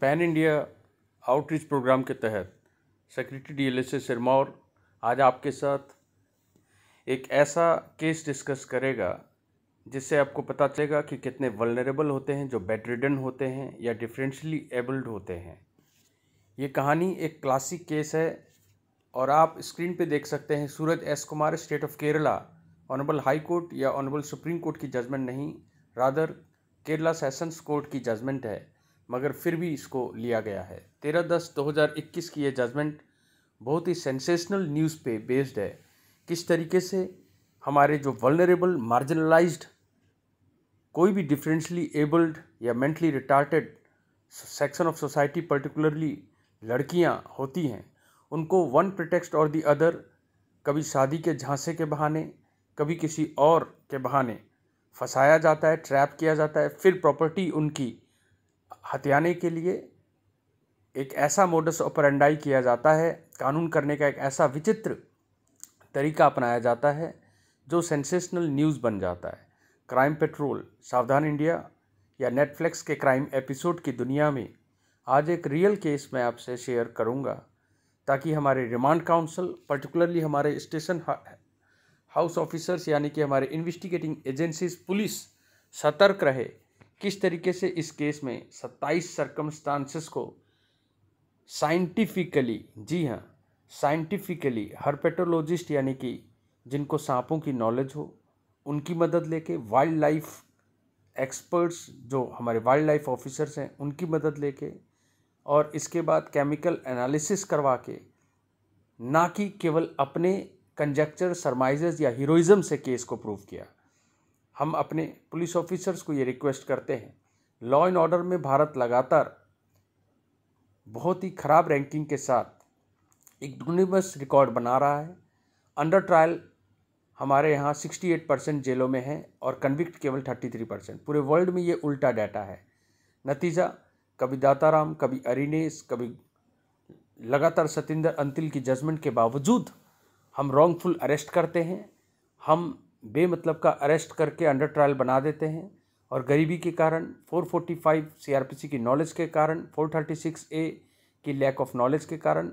pan India outreach program के तहत secretary D L S Sirmaur आज आपके साथ एक ऐसा केस डिस्कस करेगा जिससे आपको पता चलेगा कि कितने वलनरेबल होते हैं जो बेड रिडन होते हैं या डिफरेंशली एबल्ड होते हैं ये कहानी एक क्लासिक केस है और आप स्क्रीन पे देख सकते हैं Suraj S Kumar state of Kerala honourable high court या ऑनरेबल सुप्रीम कोर्ट की जजमेंट नहीं रादर केरला सेशंस कोर्ट की जजमेंट है मगर फिर भी इसको लिया गया है तेरह दस 2021 की यह जजमेंट बहुत ही सेंसेशनल न्यूज़ पे बेस्ड है किस तरीके से हमारे जो वलनरेबल मार्जिनलाइज कोई भी डिफरेंशली एबल्ड या mentally retarded section of society particularly लड़कियां होती हैं उनको वन प्रोटेक्स्ट और दी अदर कभी शादी के झांसे के बहाने कभी किसी और के बहाने फंसाया जाता है ट्रैप किया जाता है फिर प्रॉपर्टी उनकी हथियाने के लिए एक ऐसा मोडस ऑपरेंडाई किया जाता है कानून करने का एक ऐसा विचित्र तरीका अपनाया जाता है जो सेंसेशनल न्यूज़ बन जाता है क्राइम पेट्रोल सावधान इंडिया या नेटफ्लिक्स के क्राइम एपिसोड की दुनिया में आज एक रियल केस मैं आपसे शेयर करूंगा ताकि हमारे रिमांड काउंसिल पर्टिकुलरली हमारे स्टेशन हाउस ऑफिसर्स यानी कि हमारे इन्वेस्टिगेटिंग एजेंसीज पुलिस सतर्क रहे किस तरीके से इस केस में सत्ताईस सरकमस्टांसिस को साइंटिफिकली जी हाँ साइंटिफिकली हर्पेटोलॉजिस्ट यानी कि जिनको सांपों की नॉलेज हो उनकी मदद लेके वाइल्ड लाइफ एक्सपर्ट्स जो हमारे वाइल्ड लाइफ ऑफिसर्स हैं उनकी मदद लेके और इसके बाद केमिकल एनालिसिस करवा के ना कि केवल अपने कंजक्चर सरमाइज़ या हीरोइज़म से केस को प्रूव किया हम अपने पुलिस ऑफिसर्स को ये रिक्वेस्ट करते हैं लॉ एंड ऑर्डर में भारत लगातार बहुत ही ख़राब रैंकिंग के साथ एक डूनिमस रिकॉर्ड बना रहा है अंडर ट्रायल हमारे यहाँ 68 परसेंट जेलों में है और कन्विक्ट केवल 33 परसेंट पूरे वर्ल्ड में ये उल्टा डाटा है नतीजा कभी दाताराम कभी अरिनेस कभी लगातार सतेंद्र अंतिल की जजमेंट के बावजूद हम रॉन्गफुल अरेस्ट करते हैं हम बेमतलब का अरेस्ट करके अंडर ट्रायल बना देते हैं और गरीबी के कारण 445 सीआरपीसी की नॉलेज के कारण 436 ए की लैक ऑफ नॉलेज के कारण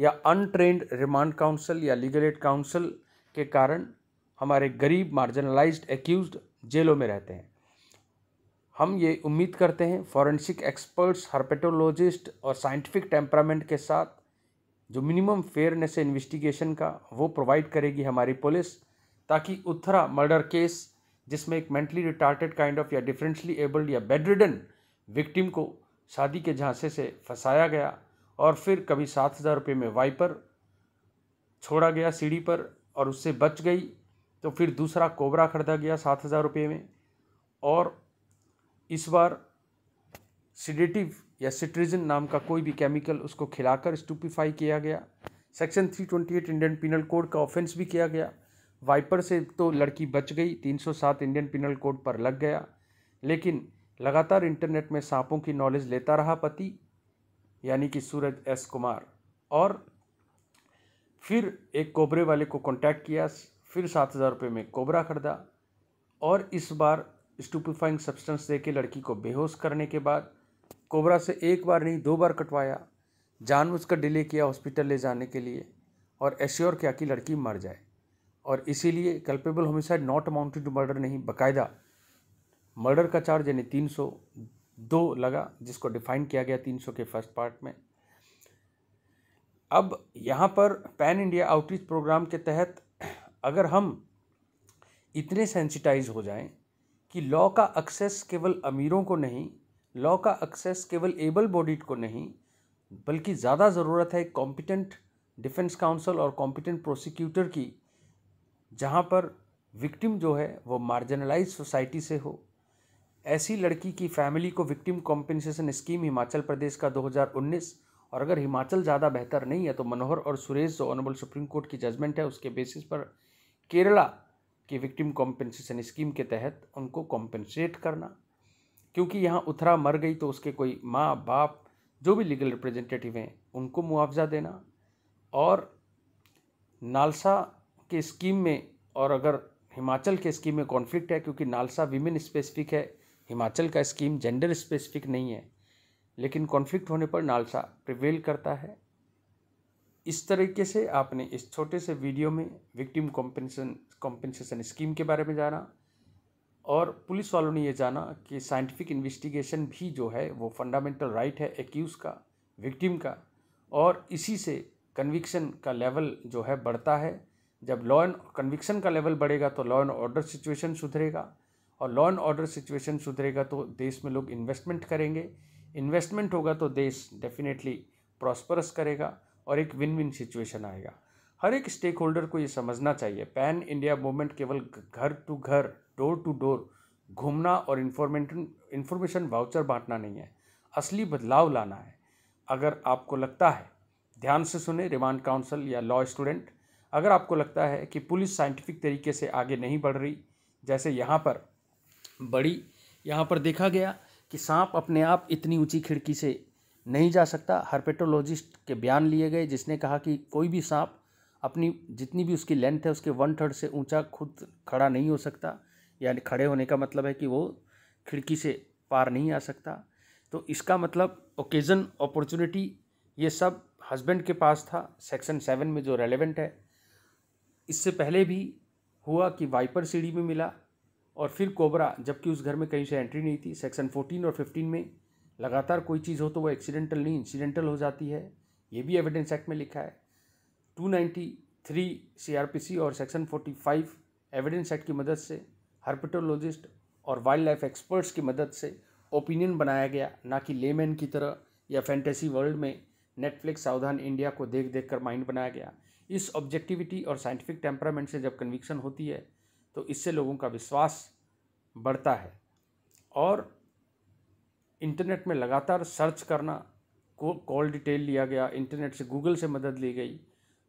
या अनट्रेंड रिमांड काउंसिल या लीगल एड काउंसिल के कारण हमारे गरीब मार्जिनलाइज्ड एक्यूज जेलों में रहते हैं हम ये उम्मीद करते हैं फॉरेंसिक एक्सपर्ट्स हर्पेटोलॉजिस्ट और साइंटिफिक टेम्परामेंट के साथ जो मिनिमम फेयरनेस है इन्वेस्टिगेशन का वो प्रोवाइड करेगी हमारी पुलिस ताकि उथरा मर्डर केस जिसमें एक मेंटली रिटार्टेड काइंड ऑफ या डिफरेंटली एबल्ड या बेडरिडन विक्टिम को शादी के झांसे से फंसाया गया और फिर कभी सात हज़ार रुपये में वाइपर छोड़ा गया सीढ़ी पर और उससे बच गई तो फिर दूसरा कोबरा खरीदा गया सात हज़ार रुपये में और इस बार सीडेटिव या सिट्रिजन नाम का कोई भी केमिकल उसको खिलाकर स्टूपिफाई किया गया सेक्शन 328 इंडियन पिनल कोड का ऑफेंस भी किया गया वाइपर से तो लड़की बच गई 307 इंडियन पिनल कोड पर लग गया लेकिन लगातार इंटरनेट में सांपों की नॉलेज लेता रहा पति यानी कि सूरज एस कुमार और फिर एक कोबरे वाले को कांटेक्ट किया फिर सात हज़ार रुपये में कोबरा खरीदा और इस बार स्टूपिफाइंग सब्सटेंस दे के लड़की को बेहोश करने के बाद कोबरा से एक बार नहीं दो बार कटवाया जान उसका डिले किया हॉस्पिटल ले जाने के लिए और एश्योर किया कि लड़की मर जाए और इसीलिए culpable homicide not amounted to murder नहीं बकायदा मर्डर का चार्ज यानी तीन सौ दो लगा जिसको डिफाइन किया गया तीन सौ के फर्स्ट पार्ट में अब यहाँ पर पैन इंडिया आउटरीच प्रोग्राम के तहत अगर हम इतने सेंसिटाइज हो जाएं कि लॉ का एक्सेस केवल अमीरों को नहीं लॉ का एक्सेस केवल एबल बॉडीड को नहीं बल्कि ज़्यादा ज़रूरत है कॉम्पिटेंट डिफेंस काउंसिल और कॉम्पिटेंट प्रोसिक्यूटर की जहाँ पर विक्टिम जो है वो मार्जिनलाइज सोसाइटी से हो ऐसी लड़की की फैमिली को victim compensation scheme Himachal Pradesh का 2019 और अगर हिमाचल ज़्यादा बेहतर नहीं है तो मनोहर और सुरेश जो ऑनरेबल सुप्रीम कोर्ट की जजमेंट है उसके बेसिस पर केरला की विक्टिम कॉम्पेंसेशन स्कीम के तहत उनको कॉम्पेंसेट करना क्योंकि यहाँ उथरा मर गई तो उसके कोई माँ बाप जो भी लीगल रिप्रेजेंटेटिव हैं उनको मुआवजा देना और नालसा के स्कीम में और अगर हिमाचल के स्कीम में कॉन्फ्लिक्ट है क्योंकि नालसा विमेन स्पेसिफिक है हिमाचल का स्कीम जेंडर स्पेसिफिक नहीं है लेकिन कॉन्फ्लिक्ट होने पर नालसा प्रिवेल करता है इस तरीके से आपने इस छोटे से वीडियो में विक्टिम कॉम्पेंसन कॉम्पेंसेशन स्कीम के बारे में जाना और पुलिस वालों ने ये जाना कि साइंटिफिक इन्वेस्टिगेशन भी जो है वो फंडामेंटल राइट है एक्यूज़ का विक्टिम का और इसी से कन्विक्शन का लेवल जो है बढ़ता है जब लॉ एंड कन्विक्शन का लेवल बढ़ेगा तो लॉ एंड ऑर्डर सिचुएशन सुधरेगा और लॉ एंड ऑर्डर सिचुएशन सुधरेगा तो देश में लोग इन्वेस्टमेंट करेंगे इन्वेस्टमेंट होगा तो देश डेफिनेटली प्रॉस्परस करेगा और एक विन विन सिचुएशन आएगा हर एक स्टेक होल्डर को ये समझना चाहिए पैन इंडिया मूवमेंट केवल घर टू घर डोर टू डोर घूमना और इन्फॉर्मेशन इन्फॉर्मेशन वाउचर बांटना नहीं है असली बदलाव लाना है अगर आपको लगता है ध्यान से सुने रिमांड काउंसिल या लॉ स्टूडेंट अगर आपको लगता है कि पुलिस साइंटिफिक तरीके से आगे नहीं बढ़ रही जैसे यहाँ पर बड़ी यहाँ पर देखा गया कि सांप अपने आप इतनी ऊंची खिड़की से नहीं जा सकता हर्पेटोलॉजिस्ट के बयान लिए गए जिसने कहा कि कोई भी सांप अपनी जितनी भी उसकी लेंथ है उसके वन थर्ड से ऊंचा खुद खड़ा नहीं हो सकता यानी खड़े होने का मतलब है कि वो खिड़की से पार नहीं आ सकता तो इसका मतलब ओकेज़न अपॉर्चुनिटी ये सब हस्बैंड के पास था सेक्शन सेवन में जो रेलेवेंट है इससे पहले भी हुआ कि वाइपर सीढ़ी में मिला और फिर कोबरा जबकि उस घर में कहीं से एंट्री नहीं थी सेक्शन फोर्टीन और फिफ्टीन में लगातार कोई चीज़ हो तो वो एक्सीडेंटल नहीं इंसीडेंटल हो जाती है ये भी एविडेंस एक्ट में लिखा है टू पी सी और सेक्शन फ़ाइव एविडेंस एक्ट की मदद से हर्पिटोलॉजिस्ट और वाइल्ड लाइफ एक्सपर्ट्स की मदद से ओपिनियन बनाया गया ना कि लेमैन की तरह या फैंटेसी वर्ल्ड में नेटफ्लिक्स सावधान इंडिया को देख देख कर माइंड बनाया गया इस ऑब्जेक्टिविटी और साइंटिफिक टेम्परामेंट से जब कन्विक्शन होती है तो इससे लोगों का विश्वास बढ़ता है और इंटरनेट में लगातार सर्च करना को कॉल डिटेल लिया गया इंटरनेट से गूगल से मदद ली गई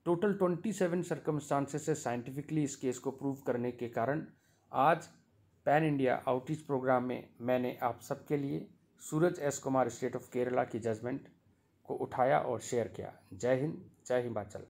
टोटल ट्वेंटी सेवन सर्कमस्टांसेस से साइंटिफिकली इस केस को प्रूव करने के कारण आज पैन इंडिया आउटरीच प्रोग्राम में मैंने आप सबके लिए Suraj S Kumar state of Kerala की जजमेंट को उठाया और शेयर किया जय हिंद जय हिमाचल